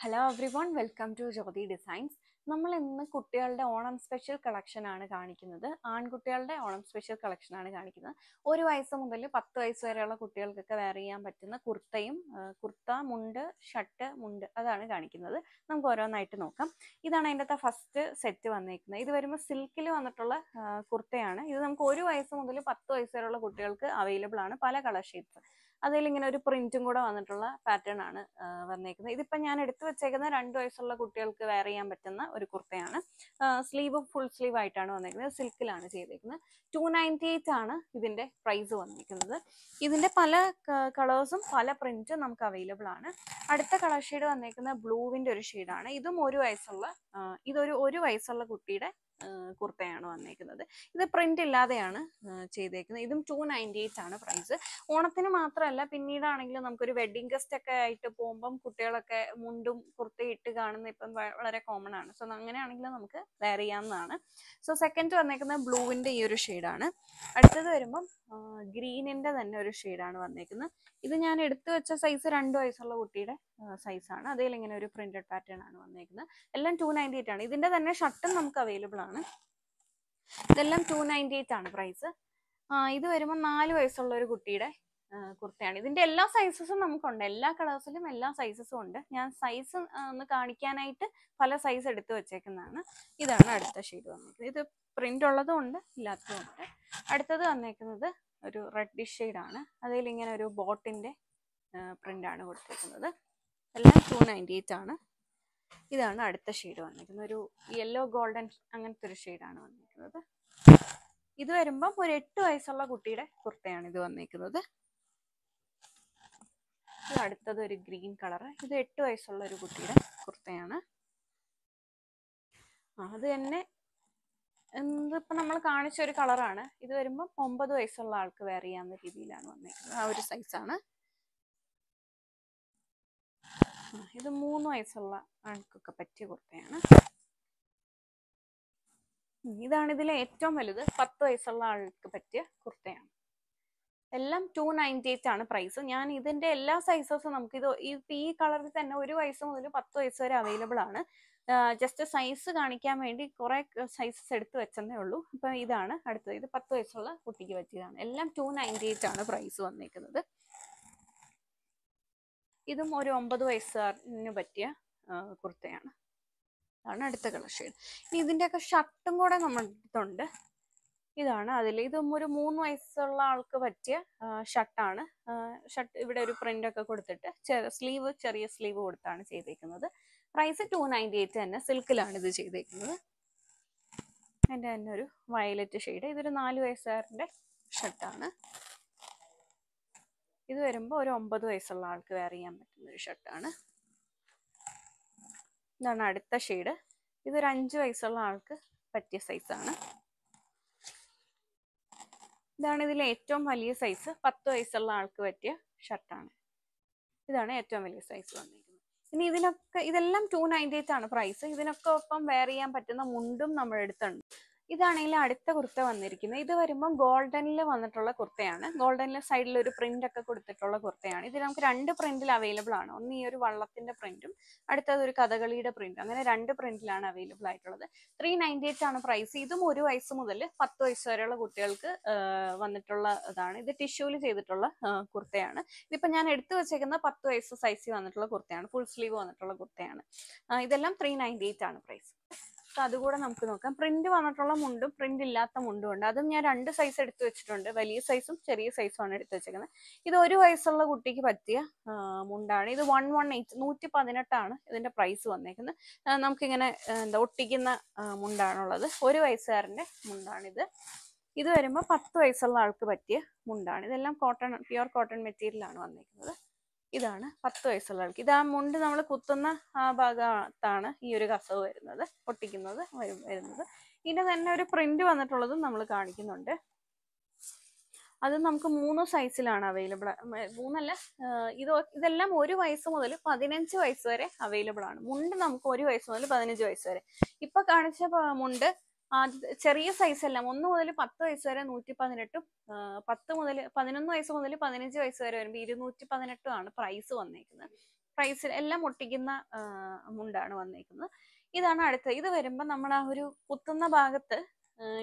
Hello everyone, welcome to Jyoti Designs. നമ്മൾ ഇന്ന് കുട്ടികളുടെ ഓണം സ്പെഷ്യൽ കളക്ഷൻ ആണ് കാണിക്കുന്നത് ആൺകുട്ടികളുടെ ഓണം സ്പെഷ്യൽ കളക്ഷൻ ആണ് കാണിക്കുന്നത് ഒരു വയസ്സ് മുതൽ പത്ത് വയസ്സ് വരെയുള്ള കുട്ടികൾക്കൊക്കെ വെയർ ചെയ്യാൻ പറ്റുന്ന കുർത്തയും കുർത്ത മുണ്ട് ഷർട്ട് മുണ്ട് അതാണ് കാണിക്കുന്നത് നമുക്ക് ഓരോന്നായിട്ട് നോക്കാം ഇതാണ് അതിൻ്റെ ഫസ്റ്റ് സെറ്റ് വന്നേക്കുന്നത് ഇത് വരുമ്പോൾ സിൽക്കിൽ വന്നിട്ടുള്ള കുർത്തയാണ് ഇത് നമുക്ക് ഒരു വയസ്സ് മുതൽ പത്ത് വയസ്സ് വരെയുള്ള കുട്ടികൾക്ക് അവൈലബിൾ ആണ് പല കളർ ഷെയ്ഡ്സ് അതിൽ ഇങ്ങനെ ഒരു പ്രിന്റും കൂടെ വന്നിട്ടുള്ള പാറ്റേൺ ആണ് വന്നേക്കുന്നത് ഇതിപ്പോ ഞാൻ എടുത്തു വെച്ചേക്കുന്ന രണ്ടു വയസ്സുള്ള കുട്ടികൾക്ക് വെയർ ചെയ്യാൻ പറ്റുന്ന ഒരു കുർത്തയാണ് സ്ലീവ് ഫുൾ സ്ലീവ് ആയിട്ടാണ് വന്നിരിക്കുന്നത് സിൽക്കിലാണ് ചെയ്തിരിക്കുന്നത് ടു നയൻറ്റി എയ്റ്റ് ആണ് ഇതിൻ്റെ പ്രൈസ് വന്നിരിക്കുന്നത് ഇതിൻ്റെ പല കളേഴ്സും പല പ്രിൻറ്റും നമുക്ക് അവൈലബിൾ ആണ് അടുത്ത കളർ ഷെയ്ഡ് വന്നിരിക്കുന്നത് ബ്ലൂവിൻ്റെ ഒരു ഷെയ്ഡാണ് ഇതും ഒരു വയസ്സുള്ള ഇതൊരു ഒരു വയസ്സുള്ള കുട്ടിയുടെ കുർത്തയാണ് വന്നേക്കുന്നത് ഇത് പ്രിന്റ് ഇല്ലാതെയാണ് ചെയ്തേക്കുന്നത് ഇതും ടു നയൻറ്റി എയ്റ്റ് ആണ് പ്രൈസ് ഓണത്തിന് മാത്രമല്ല പിന്നീടാണെങ്കിലും നമുക്കൊരു വെഡിങ് ഗസ്റ്റ് ഒക്കെ ആയിട്ട് പോകുമ്പം കുട്ടികളൊക്കെ മുണ്ടും കുർത്തയും ഇട്ട് കാണുന്ന ഇപ്പം വളരെ കോമൺ ആണ് സോ അങ്ങനെയാണെങ്കിലും നമുക്ക് വെയർ ചെയ്യാവുന്നതാണ് സോ സെക്കൻഡ് വന്നേക്കുന്നത് ബ്ലൂവിൻ്റെ ഈ ഒരു ഷെയ്ഡാണ് അടുത്തത് വരുമ്പം ഗ്രീനിൻ്റെ തന്നെ ഒരു ഷെയ്ഡാണ് വന്നേക്കുന്നത് ഇത് ഞാൻ എടുത്തു വെച്ച സൈസ് രണ്ടു വയസ്സുള്ള കുട്ടിയുടെ സൈസാണ് അതിൽ ഇങ്ങനെ ഒരു പ്രിന്റഡ് പാറ്റേൺ ആണ് വന്നേക്കുന്നത് എല്ലാം ടു നയൻറ്റി എയ്റ്റ് ആണ് ഇതിൻ്റെ തന്നെ ഷർട്ടും നമുക്ക് അവൈലബിൾ ആണ് ആണ് ഇതെല്ലാം ടു നയൻറ്റി എയ്റ്റ് ആണ് പ്രൈസ് ഇത് വരുമ്പോൾ നാല് വയസ്സുള്ള ഒരു കുട്ടിയുടെ കുർത്തയാണ് ഇതിന്റെ എല്ലാ സൈസസും നമുക്കുണ്ട് എല്ലാ കളേഴ്സിലും എല്ലാ സൈസസും ഉണ്ട് ഞാൻ സൈസ് ഒന്ന് കാണിക്കാനായിട്ട് പല സൈസ് എടുത്തു വെച്ചേക്കുന്നതാണ് ഇതാണ് അടുത്ത ഷെയ്ഡ് വന്നേക്കുന്നത് ഇത് പ്രിന്റ് ഉള്ളതും ഉണ്ട് ഇല്ലാത്തതും ഉണ്ട് അടുത്തത് വന്നേക്കുന്നത് ഒരു ഷെയ്ഡ് ആണ് അതിൽ ഇങ്ങനെ ഒരു ബോട്ടിന്റെ പ്രിന്റ് ആണ് കൊടുത്തേക്കുന്നത് എല്ലാം ടു നയൻറ്റി എയ്റ്റ് ആണ് ഇതാണ് അടുത്ത ഷെയ്ഡ് വന്നിരിക്കുന്നത് ഒരു യെല്ലോ ഗോൾഡൻ അങ്ങനത്തെ ഒരു ഷെയ്ഡാണ് വന്നിരിക്കുന്നത് ഇത് വരുമ്പം ഒരു എട്ട് വയസ്സുള്ള കുട്ടിയുടെ കുർത്തയാണ് ഇത് വന്നിരിക്കുന്നത് അടുത്തത് ഒരു ഗ്രീൻ കളർ ഇത് എട്ട് വയസ്സുള്ള ഒരു കുട്ടിയുടെ കുർത്തയാണ് അത് തന്നെ ഇതിപ്പോ നമ്മൾ കാണിച്ച ഒരു കളറാണ് ഇത് വരുമ്പോൾ ഒമ്പത് വയസ്സുള്ള ആൾക്ക് വെയർ ചെയ്യാവുന്ന രീതിയിലാണ് വന്നിരിക്കുന്നത് ആ ഒരു സൈസാണ് ഇത് മൂന്ന് വയസ്സുള്ള ആൾക്കൊക്കെ പറ്റിയ കുർത്തയാണ് ഇതാണ് ഇതിലെ ഏറ്റവും വലുത് പത്ത് വയസ്സുള്ള ആൾക്ക് പറ്റിയ കുർത്തയാണ് എല്ലാം ടു നയൻറ്റി എയ്റ്റ് ആണ് പ്രൈസ് ഞാൻ ഇതിന്റെ എല്ലാ സൈസസും നമുക്ക് ഇത് ഈ കളറിൽ തന്നെ ഒരു വയസ്സ് മുതൽ പത്ത് വയസ്സ് വരെ അവൈലബിൾ ആണ് ജസ്റ്റ് സൈസ് കാണിക്കാൻ വേണ്ടി കുറേ സൈസസ് എടുത്ത് വെച്ചെന്നേ ഉള്ളൂ അപ്പൊ ഇതാണ് അടുത്തത് ഇത് പത്ത് വയസ്സുള്ള കുട്ടിക്ക് പറ്റിയതാണ് എല്ലാം ടു നയൻറ്റി എയ്റ്റ് ആണ് പ്രൈസ് വന്നേക്കുന്നത് ഇതും ഒരു ഒമ്പത് വയസ്സുകാരന് പറ്റിയ കുർത്തയാണ് അതാണ് അടുത്ത കളർ ഷെയ്ഡ് ഇനി ഇതിൻ്റെയൊക്കെ ഷർട്ടും കൂടെ നമ്മുടെ ഇതാണ് അതിൽ ഇതും ഒരു മൂന്ന് വയസ്സുള്ള ആൾക്ക് പറ്റിയ ഷർട്ടാണ് ഷർട്ട് ഇവിടെ ഒരു പ്രിന്റ് ഒക്കെ കൊടുത്തിട്ട് സ്ലീവ് ചെറിയ സ്ലീവ് കൊടുത്താണ് ചെയ്തേക്കുന്നത് പ്രൈസ് ടു നയൻറ്റി എയ്റ്റ് തന്നെ സിൽക്കിലാണ് ഇത് ചെയ്തേക്കുന്നത് എൻ്റെ തന്നെ ഒരു വയലറ്റ് ഷെയ്ഡ് ഇതൊരു നാല് വയസ്സുകാരൻ്റെ ഷർട്ടാണ് ഇത് വരുമ്പോൾ ഒരു ഒമ്പത് വയസ്സുള്ള ആൾക്ക് വെയർ ചെയ്യാൻ പറ്റുന്ന ഒരു ഷർട്ടാണ് ഇതാണ് അടുത്ത ഷെയ്ഡ് ഇതൊരു അഞ്ച് വയസ്സുള്ള ആൾക്ക് പറ്റിയ സൈസാണ് ഇതാണ് ഇതിലെ ഏറ്റവും വലിയ സൈസ് പത്ത് വയസ്സുള്ള ആൾക്ക് പറ്റിയ ഷർട്ടാണ് ഇതാണ് ഏറ്റവും വലിയ സൈസ് വന്നിരിക്കുന്നത് ഇനി ഇതിനൊക്കെ ഇതെല്ലാം ടു നയൻറ്റി എയ്റ്റ് ആണ് പ്രൈസ് ഇതിനൊക്കെ ഒപ്പം വെയർ ചെയ്യാൻ പറ്റുന്ന മുണ്ടും നമ്മുടെ അടുത്തുണ്ട് ഇതാണെങ്കിൽ അടുത്ത കുർത്ത വന്നിരിക്കുന്നത് ഇത് വരുമ്പോൾ ഗോൾഡനിൽ വന്നിട്ടുള്ള കുർത്തയാണ് ഗോൾഡനിലെ സൈഡിൽ ഒരു പ്രിന്റ് ഒക്കെ കൊടുത്തിട്ടുള്ള കുർത്തയാണ് ഇത് നമുക്ക് രണ്ട് പ്രിന്റിൽ അവൈലബിൾ ആണ് ഒന്ന് ഈ ഒരു വള്ളത്തിന്റെ പ്രിന്റും അടുത്തത് ഒരു കഥകളിയുടെ പ്രിന്റും അങ്ങനെ രണ്ട് പ്രിന്റിലാണ് അവൈലബിൾ ആയിട്ടുള്ളത് ത്രീ നയൻറ്റി എയ്റ്റ് ആണ് പ്രൈസ് ഇതും ഒരു വയസ്സ് മുതൽ പത്ത് വയസ്സ് വരെയുള്ള കുട്ടികൾക്ക് വന്നിട്ടുള്ള ഇതാണ് ഇത് ടിഷ്യൂല് ചെയ്തിട്ടുള്ള കുർത്തയാണ് ഇതിപ്പോൾ ഞാൻ എടുത്തു വെച്ചേക്കുന്ന പത്ത് വയസ്സ് സൈസിൽ വന്നിട്ടുള്ള കുർത്തയാണ് ഫുൾ സ്ലീവ് വന്നിട്ടുള്ള കുർത്തയാണ് ഇതെല്ലാം ത്രീ നയൻറ്റി എയ്റ്റ് ആണ് പ്രൈസ് അതുകൂടെ നമുക്ക് നോക്കാം പ്രിന്റ് വന്നിട്ടുള്ള മുണ്ടും പ്രിന്റ് ഇല്ലാത്ത മുണ്ടും ഉണ്ട് അതും ഞാൻ രണ്ട് സൈസ് എടുത്തു വെച്ചിട്ടുണ്ട് വലിയ സൈസും ചെറിയ സൈസുമാണ് എടുത്തു വെച്ചേക്കുന്നത് ഇത് ഒരു വയസ്സുള്ള കുട്ടിക്ക് പറ്റിയ മുണ്ടാണ് ഇത് വൺ വൺ എയ്റ്റ് നൂറ്റി പതിനെട്ടാണ് ഇതിന്റെ പ്രൈസ് വന്നേക്കുന്നത് നമുക്കിങ്ങനെ എന്താ ഒട്ടിക്കുന്ന മുണ്ടാണുള്ളത് ഒരു വയസ്സുകാരൻ്റെ മുണ്ടാണിത് ഇത് വരുമ്പോൾ പത്ത് വയസ്സുള്ള ആൾക്ക് പറ്റിയ മുണ്ടാണ് ഇതെല്ലാം കോട്ടൺ പ്യുവർ കോട്ടൺ മെറ്റീരിയലാണ് വന്നേക്കുന്നത് ഇതാണ് പത്ത് വയസ്സുള്ള ആൾക്ക് ഇത് ആ മുണ്ട് നമ്മൾ കുത്തുന്ന ആ ഭാഗത്താണ് ഈ ഒരു കസവ് വരുന്നത് പൊട്ടിക്കുന്നത് വരുന്നത് ഇതിൻ്റെ തന്നെ ഒരു പ്രിന്റ് വന്നിട്ടുള്ളതും നമ്മൾ കാണിക്കുന്നുണ്ട് അത് നമുക്ക് മൂന്ന് സൈസിലാണ് അവൈലബിൾ മൂന്നല്ല ഇത് ഇതെല്ലാം ഒരു വയസ്സ് മുതൽ പതിനഞ്ച് വയസ്സ് വരെ അവൈലബിൾ ആണ് മുണ്ട് നമുക്ക് ഒരു വയസ്സ് മുതൽ പതിനഞ്ച് വയസ്സ് വരെ ഇപ്പൊ കാണിച്ച മുണ്ട് ചെറിയ സൈസ് എല്ലാം ഒന്ന് മുതൽ പത്ത് വയസ്സ് വരെ നൂറ്റി പതിനെട്ടും പത്ത് മുതൽ പതിനൊന്ന് വയസ്സ് മുതൽ പതിനഞ്ച് വയസ്സ് വരെ വരുമ്പോൾ ഇരുന്നൂറ്റി പതിനെട്ടും ആണ് പ്രൈസ് വന്നേക്കുന്നത് പ്രൈസിൽ എല്ലാം ഒട്ടിക്കുന്ന മുണ്ടാണ് വന്നേക്കുന്നത് ഇതാണ് അടുത്തത് ഇത് വരുമ്പോൾ നമ്മൾ ആ ഒരു കുത്തുന്ന ഭാഗത്ത്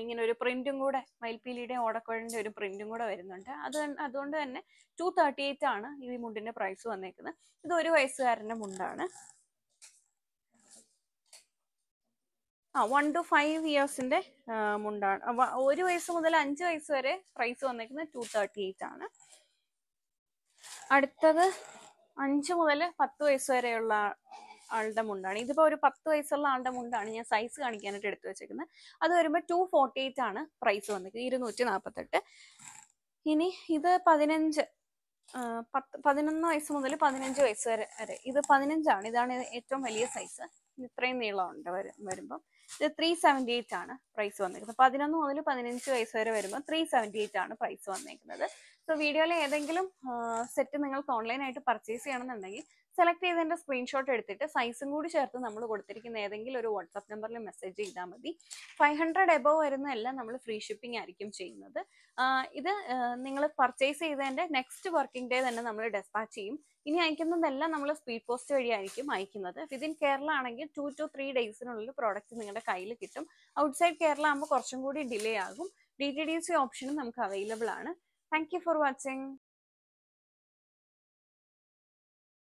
ഇങ്ങനെ ഒരു പ്രിന്റും കൂടെ മയിൽപ്പീലിയുടെ ഓടക്കുഴലിന്റെ ഒരു പ്രിന്റും കൂടെ വരുന്നുണ്ട് അത് അതുകൊണ്ട് തന്നെ ടു തേർട്ടി എയ്റ്റ് ആണ് ഈ മുണ്ടിന്റെ പ്രൈസ് വന്നേക്കുന്നത് ഇത് ഒരു വയസ്സുകാരന്റെ മുണ്ടാണ് ആ വൺ ടു ഫൈവ് ഇയേഴ്സിന്റെ മുണ്ടാണ് ഒരു വയസ്സ് മുതൽ അഞ്ച് വയസ്സ് വരെ പ്രൈസ് വന്നിരിക്കുന്നത് ടു തേർട്ടി എയ്റ്റ് ആണ് അടുത്തത് അഞ്ച് മുതൽ പത്ത് വയസ്സ് വരെയുള്ള ആളുടെ മുണ്ടാണ് ഇതിപ്പോ ഒരു പത്ത് വയസ്സുള്ള ആളുടെ മുണ്ടാണ് ഞാൻ സൈസ് കാണിക്കാനായിട്ട് എടുത്തു വെച്ചിരിക്കുന്നത് അത് വരുമ്പോൾ ടു ഫോർട്ടി എയ്റ്റ് ആണ് പ്രൈസ് വന്നിരിക്കുന്നത് ഇരുന്നൂറ്റി നാൽപ്പത്തെട്ട് ഇനി ഇത് പതിനഞ്ച് പത്ത് പതിനൊന്ന് വയസ്സ് മുതൽ പതിനഞ്ച് വയസ്സ് വരെ വരെ ഇത് പതിനഞ്ചാണ് ഇതാണ് ഏറ്റവും വലിയ സൈസ് ഇത്രയും നീളമുണ്ട് വരും വരുമ്പോൾ ഇത് ത്രീ സെവൻറ്റി എയ്റ്റ് ആണ് പ്രൈസ് വന്നിരിക്കുന്നത് പതിനൊന്ന് മുതൽ പതിനഞ്ച് വയസ്സ് വരെ വരുമ്പോൾ ത്രീ സെവൻറ്റി എയ്റ്റ് ആണ് പ്രൈസ് വന്നിരിക്കുന്നത് സോ വീഡിയോയിലെ ഏതെങ്കിലും സെറ്റ് നിങ്ങൾക്ക് ഓൺലൈനായിട്ട് പർച്ചേസ് ചെയ്യണമെന്നുണ്ടെങ്കിൽ സെലക്ട് ചെയ്തതിൻ്റെ സ്ക്രീൻഷോട്ട് എടുത്തിട്ട് സൈസും കൂടി ചേർത്ത് നമ്മൾ കൊടുത്തിരിക്കുന്ന ഏതെങ്കിലും ഒരു വാട്സപ്പ് നമ്പറിൽ മെസ്സേജ് ചെയ്താൽ മതി ഫൈവ് ഹൺഡ്രഡ് എബോവ് വരുന്നതെല്ലാം നമ്മൾ ഫ്രീ ഷിപ്പിംഗ് ആയിരിക്കും ചെയ്യുന്നത് ഇത് നിങ്ങൾ പർച്ചേസ് ചെയ്തതിൻ്റെ നെക്സ്റ്റ് വർക്കിംഗ് ഡേ തന്നെ നമ്മൾ ഡെസ്പാച്ച് ചെയ്യും ഇനി അയക്കുന്നതെല്ലാം നമ്മൾ സ്പീഡ് പോസ്റ്റ് വഴിയായിരിക്കും അയക്കുന്നത് വിതിൻ കേരള ആണെങ്കിൽ ടു ടു ത്രീ ഡേയ്സിനുള്ളിൽ പ്രോഡക്റ്റ് നിങ്ങളുടെ കയ്യിൽ കിട്ടും ഔട്ട്സൈഡ് കേരള ആകുമ്പോൾ കുറച്ചും കൂടി ഡിലേ ആകും ഡി ടി ഡി സി ഓപ്ഷനും നമുക്ക് അവൈലബിൾ ആണ് താങ്ക് യു ഫോർ വാച്ചിങ്